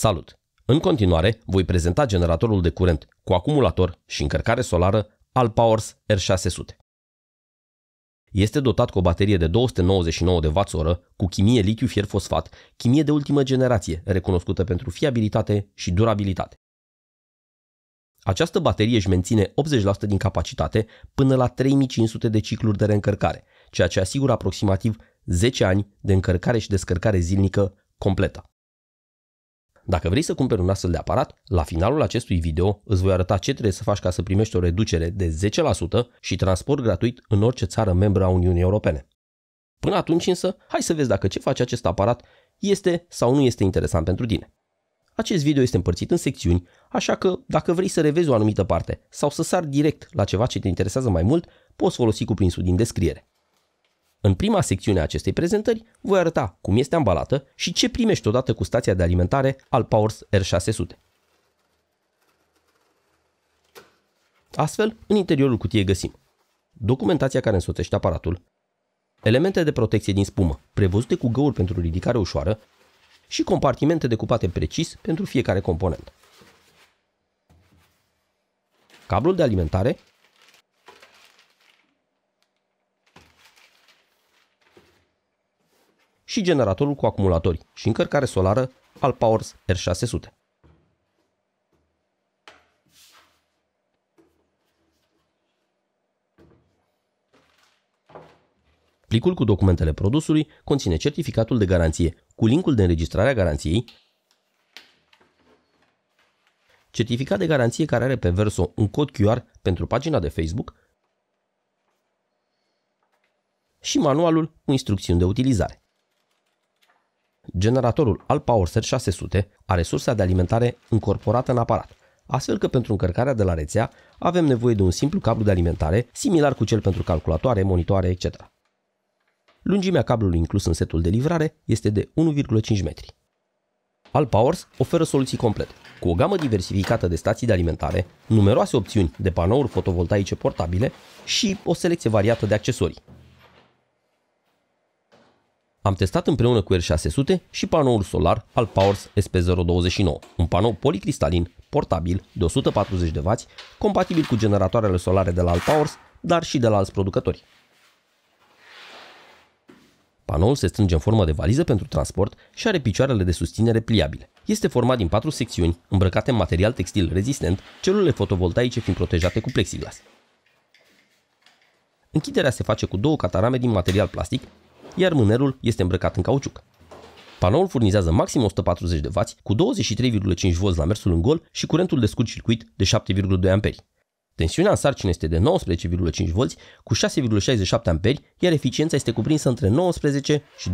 Salut! În continuare, voi prezenta generatorul de curent cu acumulator și încărcare solară al Powers R600. Este dotat cu o baterie de 299 de Wh cu chimie litiu-fier fosfat, chimie de ultimă generație, recunoscută pentru fiabilitate și durabilitate. Această baterie își menține 80% din capacitate până la 3500 de cicluri de reîncărcare, ceea ce asigură aproximativ 10 ani de încărcare și descărcare zilnică completă. Dacă vrei să cumperi un astfel de aparat, la finalul acestui video îți voi arăta ce trebuie să faci ca să primești o reducere de 10% și transport gratuit în orice țară membră a Uniunii Europene. Până atunci însă, hai să vezi dacă ce face acest aparat este sau nu este interesant pentru tine. Acest video este împărțit în secțiuni, așa că dacă vrei să revezi o anumită parte sau să sar direct la ceva ce te interesează mai mult, poți folosi cuprinsul din descriere. În prima secțiune a acestei prezentări voi arăta cum este ambalată și ce primești odată cu stația de alimentare al Powers R600. Astfel, în interiorul cutiei găsim documentația care însoțește aparatul, elemente de protecție din spumă, prevăzute cu găuri pentru ridicare ușoară și compartimente decupate precis pentru fiecare component. Cablul de alimentare și generatorul cu acumulatori și încărcare solară al Powers R600. Plicul cu documentele produsului conține certificatul de garanție cu linkul de înregistrare a garanției, certificat de garanție care are pe verso un cod QR pentru pagina de Facebook și manualul cu instrucțiuni de utilizare. Generatorul PowerSet 600 are sursa de alimentare încorporată în aparat, astfel că pentru încărcarea de la rețea avem nevoie de un simplu cablu de alimentare, similar cu cel pentru calculatoare, monitoare, etc. Lungimea cablului inclus în setul de livrare este de 1,5 metri. AllPowers oferă soluții complete, cu o gamă diversificată de stații de alimentare, numeroase opțiuni de panouri fotovoltaice portabile și o selecție variată de accesorii, am testat împreună cu R600 și panoul solar al Powers SP029, un panou policristalin, portabil, de 140W, compatibil cu generatoarele solare de la Alpowers, dar și de la alți producători. Panoul se strânge în formă de valiză pentru transport și are picioarele de susținere pliabile. Este format din patru secțiuni, îmbrăcate în material textil rezistent, celulele fotovoltaice fiind protejate cu plexiglas. Închiderea se face cu două catarame din material plastic iar mânerul este îmbrăcat în cauciuc. Panoul furnizează maxim 140 de W cu 23,5 V la mersul în gol și curentul de scurt circuit de 7,2 A. Tensiunea în sarcină este de 19,5 V cu 6,67 A, iar eficiența este cuprinsă între 19 și 23%.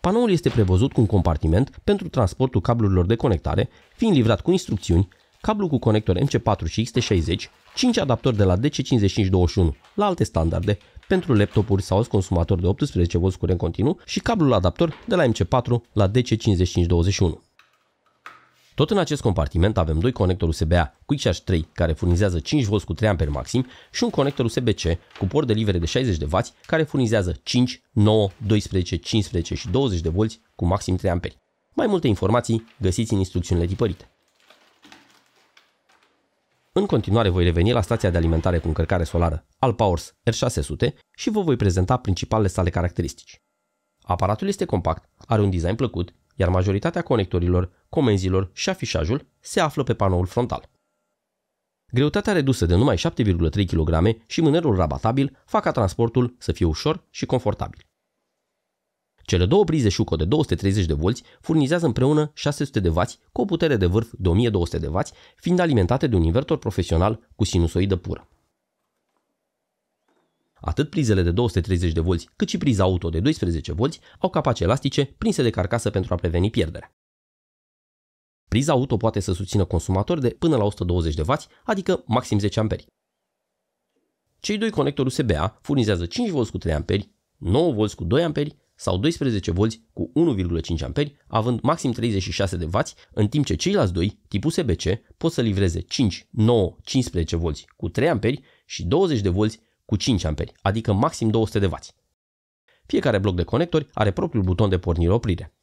Panoul este prevăzut cu un compartiment pentru transportul cablurilor de conectare, fiind livrat cu instrucțiuni, cablu cu conector MC4 și XT60, 5 adaptori de la DC5521 la alte standarde, pentru laptopuri alți consumator de 18V curent continuu și cablul adaptor de la MC4 la DC5521. Tot în acest compartiment avem doi conectori USB-A QuickCharge 3 care furnizează 5V cu 3A maxim și un conector USB-C cu port de livere de 60W care furnizează 5, 9, 12, 15 și 20V cu maxim 3A. Mai multe informații găsiți în instrucțiunile tipărite. În continuare voi reveni la stația de alimentare cu încărcare solară Alpowers R600 și vă voi prezenta principalele sale caracteristici. Aparatul este compact, are un design plăcut, iar majoritatea conectorilor, comenzilor și afișajul se află pe panoul frontal. Greutatea redusă de numai 7,3 kg și mânerul rabatabil fac ca transportul să fie ușor și confortabil. Cele două prize Schuko de 230 de volți furnizează împreună 600 de W cu o putere de vârf de 1200 de W, fiind alimentate de un invertor profesional cu sinusoidă pură. Atât prizele de 230 de volți, cât și priza auto de 12 volți au capace elastice prinse de carcasă pentru a preveni pierderea. Priza auto poate să susțină consumatori de până la 120 de W, adică maxim 10 amperi. Cei doi conectori USB-A furnizează 5V cu 3 amperi, 9V cu 2 amperi sau 12V cu 1,5 A, având maxim 36W, în timp ce ceilalți doi, tipul SBC, pot să livreze 5, 9, 15V cu 3 A și 20V cu 5 A, adică maxim 200W. Fiecare bloc de conectori are propriul buton de pornire-oprire.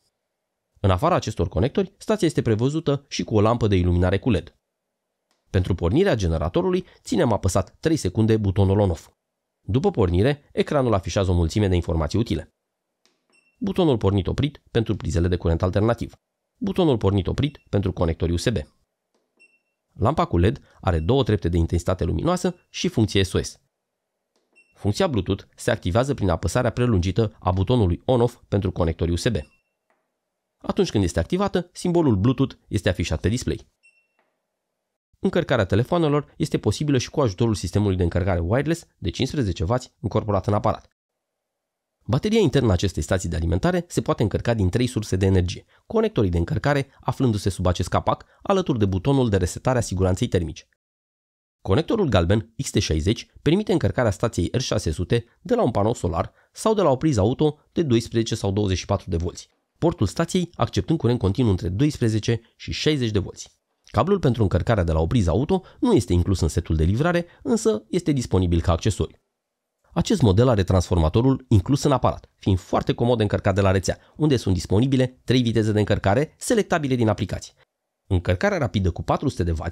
În afara acestor conectori, stația este prevăzută și cu o lampă de iluminare cu LED. Pentru pornirea generatorului, ținem apăsat 3 secunde butonul ON-OFF. După pornire, ecranul afișează o mulțime de informații utile butonul pornit-oprit pentru prizele de curent alternativ, butonul pornit-oprit pentru conectori USB. Lampa cu LED are două trepte de intensitate luminoasă și funcție SOS. Funcția Bluetooth se activează prin apăsarea prelungită a butonului ON-OFF pentru conectori USB. Atunci când este activată, simbolul Bluetooth este afișat pe display. Încărcarea telefonelor este posibilă și cu ajutorul sistemului de încărcare wireless de 15W incorporat în aparat. Bateria internă a acestei stații de alimentare se poate încărca din trei surse de energie, conectorii de încărcare aflându-se sub acest capac, alături de butonul de resetare a siguranței termice. Conectorul galben XT60 permite încărcarea stației R600 de la un panou solar sau de la o priză auto de 12 sau 24 de volți, portul stației acceptând curent continuu între 12 și 60 de volți. Cablul pentru încărcarea de la o priză auto nu este inclus în setul de livrare, însă este disponibil ca accesoriu. Acest model are transformatorul inclus în aparat, fiind foarte comod de încărcat de la rețea, unde sunt disponibile 3 viteze de încărcare selectabile din aplicații. Încărcarea rapidă cu 400 de W,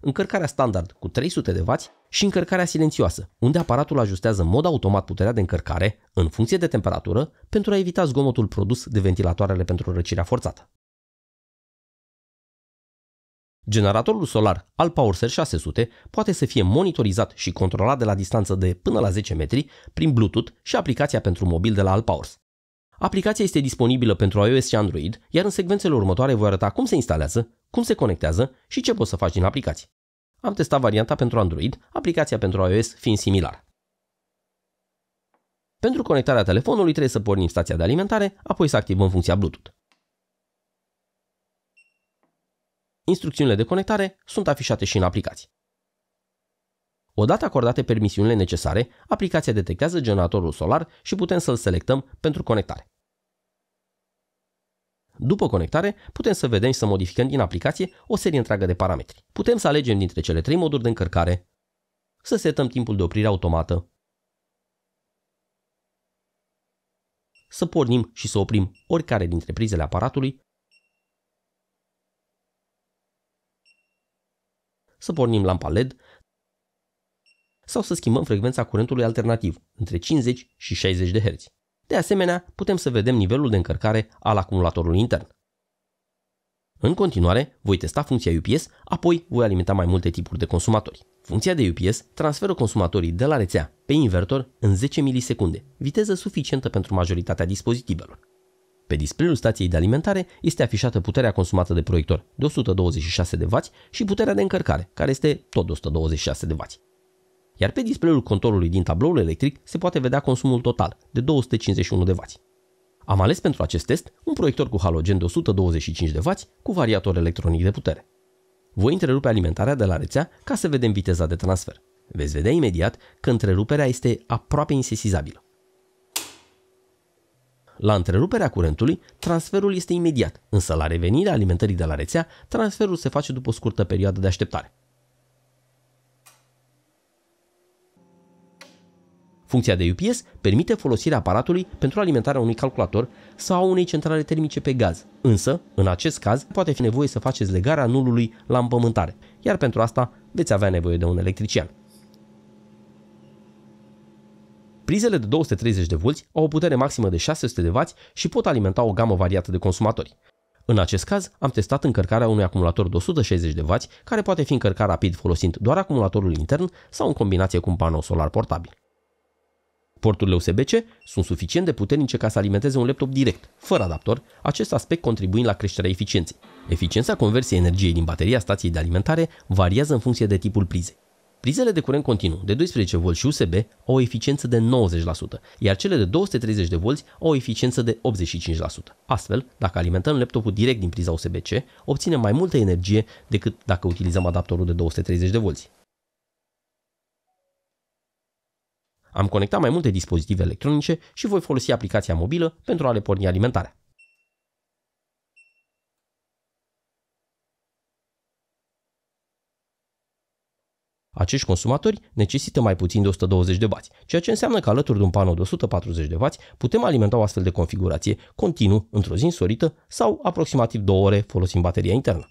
încărcarea standard cu 300 de W și încărcarea silențioasă, unde aparatul ajustează în mod automat puterea de încărcare în funcție de temperatură pentru a evita zgomotul produs de ventilatoarele pentru răcirea forțată. Generatorul solar al PowerSer 600 poate să fie monitorizat și controlat de la distanță de până la 10 metri prin Bluetooth și aplicația pentru mobil de la Alpowers. Aplicația este disponibilă pentru iOS și Android, iar în secvențele următoare voi arăta cum se instalează, cum se conectează și ce poți să faci din aplicație. Am testat varianta pentru Android, aplicația pentru iOS fiind similară. Pentru conectarea telefonului trebuie să pornim stația de alimentare, apoi să activăm funcția Bluetooth. Instrucțiunile de conectare sunt afișate și în aplicație. Odată acordate permisiunile necesare, aplicația detectează generatorul solar și putem să-l selectăm pentru conectare. După conectare, putem să vedem și să modificăm din aplicație o serie întreagă de parametri. Putem să alegem dintre cele trei moduri de încărcare, să setăm timpul de oprire automată, să pornim și să oprim oricare dintre prizele aparatului să pornim lampa LED sau să schimbăm frecvența curentului alternativ, între 50 și 60 de Hz. De asemenea, putem să vedem nivelul de încărcare al acumulatorului intern. În continuare, voi testa funcția UPS, apoi voi alimenta mai multe tipuri de consumatori. Funcția de UPS transferă consumatorii de la rețea pe invertor în 10 milisecunde, viteză suficientă pentru majoritatea dispozitivelor. Pe displayul stației de alimentare este afișată puterea consumată de proiector de 126 de W și puterea de încărcare, care este tot de 126 de W. Iar pe displayul controlului din tabloul electric se poate vedea consumul total de 251 de W. Am ales pentru acest test un proiector cu halogen de 125 de W cu variator electronic de putere. Voi întrerupe alimentarea de la rețea ca să vedem viteza de transfer. Veți vedea imediat că întreruperea este aproape insesizabilă. La întreruperea curentului, transferul este imediat, însă la revenirea alimentării de la rețea, transferul se face după o scurtă perioadă de așteptare. Funcția de UPS permite folosirea aparatului pentru alimentarea unui calculator sau a unei centrale termice pe gaz, însă, în acest caz, poate fi nevoie să faceți legarea nulului la împământare, iar pentru asta veți avea nevoie de un electrician. Prizele de 230 de V au o putere maximă de 600 de W și pot alimenta o gamă variată de consumatori. În acest caz, am testat încărcarea unui acumulator de 160 de W, care poate fi încărcat rapid folosind doar acumulatorul intern sau în combinație cu un panou solar portabil. Porturile USB-C sunt suficient de puternice ca să alimenteze un laptop direct, fără adaptor, acest aspect contribuind la creșterea eficienței. Eficiența conversiei energiei din bateria stației de alimentare variază în funcție de tipul prizei. Prizele de curent continuu de 12V și USB au o eficiență de 90%, iar cele de 230V au o eficiență de 85%. Astfel, dacă alimentăm laptopul direct din priza USB-C, obținem mai multă energie decât dacă utilizăm adaptorul de 230V. Am conectat mai multe dispozitive electronice și voi folosi aplicația mobilă pentru a le porni alimentarea. Acești consumatori necesită mai puțin de 120 de W, ceea ce înseamnă că alături de un panou de 140 de W putem alimenta o astfel de configurație continuu într-o zi însorită sau aproximativ 2 ore folosind bateria internă.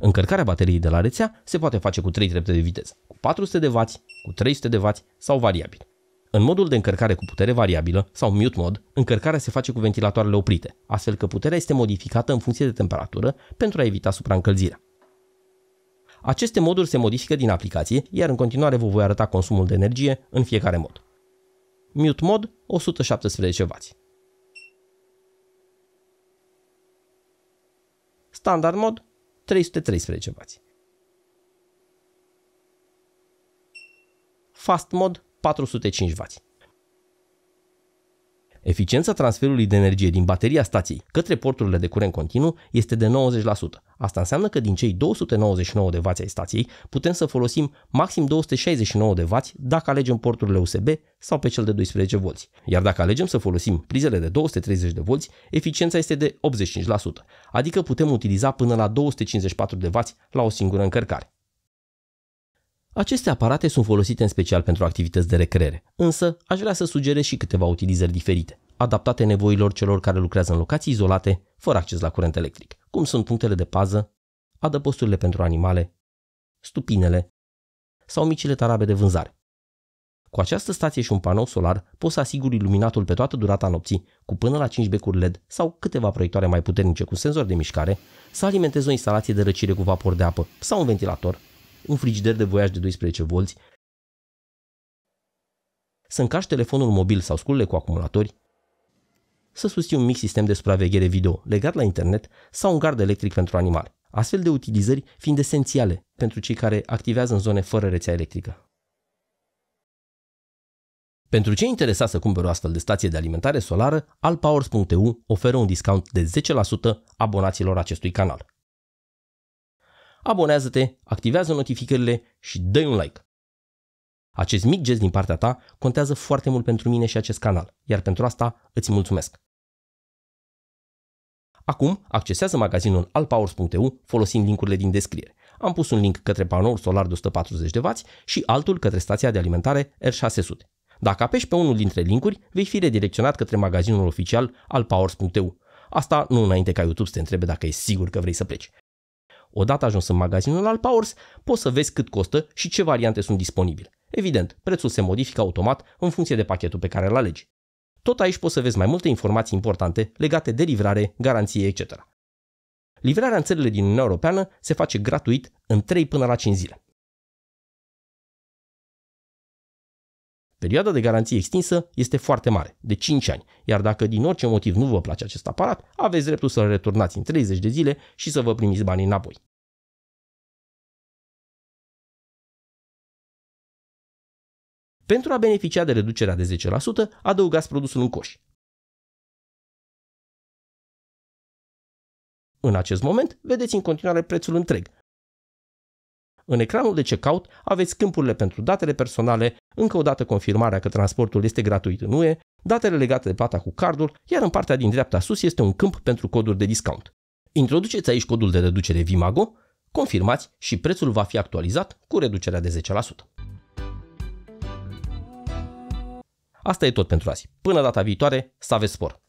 Încărcarea bateriei de la rețea se poate face cu 3 trepte de viteză, cu 400 de W, cu 300 de W sau variabil. În modul de încărcare cu putere variabilă sau mute mod, încărcarea se face cu ventilatoarele oprite, astfel că puterea este modificată în funcție de temperatură pentru a evita supraîncălzirea. Aceste moduri se modifică din aplicație, iar în continuare vă voi arăta consumul de energie în fiecare mod. Mute mod 117W. Standard mod 313W. Fast mod 405W. Eficiența transferului de energie din bateria stației către porturile de curent continuu este de 90%. Asta înseamnă că din cei 299 de W ai stației putem să folosim maxim 269 de W dacă alegem porturile USB sau pe cel de 12 V. Iar dacă alegem să folosim prizele de 230 de V, eficiența este de 85%, adică putem utiliza până la 254 de W la o singură încărcare. Aceste aparate sunt folosite în special pentru activități de recreere, însă aș vrea să sugerez și câteva utilizări diferite, adaptate nevoilor celor care lucrează în locații izolate, fără acces la curent electric, cum sunt punctele de pază, adăposturile pentru animale, stupinele sau micile tarabe de vânzare. Cu această stație și un panou solar poți să asiguri iluminatul pe toată durata nopții cu până la 5 becuri LED sau câteva proiectoare mai puternice cu senzor de mișcare, să alimentezi o instalație de răcire cu vapor de apă sau un ventilator un frigider de voiaj de 12V, să încarci telefonul mobil sau sculele cu acumulatori, să susții un mic sistem de supraveghere video legat la internet sau un gard electric pentru animale, astfel de utilizări fiind esențiale pentru cei care activează în zone fără rețea electrică. Pentru cei interesați să cumpere o astfel de stație de alimentare solară, alpowers.eu oferă un discount de 10% abonaților acestui canal abonează-te, activează notificările și dă un like. Acest mic gest din partea ta contează foarte mult pentru mine și acest canal, iar pentru asta îți mulțumesc. Acum, accesează magazinul alpowers.eu folosind linkurile din descriere. Am pus un link către panoul solar de 140W și altul către stația de alimentare R600. Dacă apeși pe unul dintre linkuri, vei fi redirecționat către magazinul oficial alpowers.eu. Asta nu înainte ca YouTube să te întrebe dacă e sigur că vrei să pleci. Odată ajuns în magazinul al Powers, poți să vezi cât costă și ce variante sunt disponibile. Evident, prețul se modifică automat în funcție de pachetul pe care îl alegi. Tot aici poți să vezi mai multe informații importante legate de livrare, garanție, etc. Livrarea în țările din Uniunea Europeană se face gratuit în 3 până la 5 zile. Perioada de garanție extinsă este foarte mare, de 5 ani, iar dacă din orice motiv nu vă place acest aparat, aveți dreptul să-l returnați în 30 de zile și să vă primiți banii înapoi. Pentru a beneficia de reducerea de 10%, adăugați produsul în coș. În acest moment, vedeți în continuare prețul întreg, în ecranul de checkout aveți câmpurile pentru datele personale, încă o dată confirmarea că transportul este gratuit în UE, datele legate de plata cu cardul, iar în partea din dreapta sus este un câmp pentru coduri de discount. Introduceți aici codul de reducere Vimago, confirmați și prețul va fi actualizat cu reducerea de 10%. Asta e tot pentru azi. Până data viitoare, să aveți spor!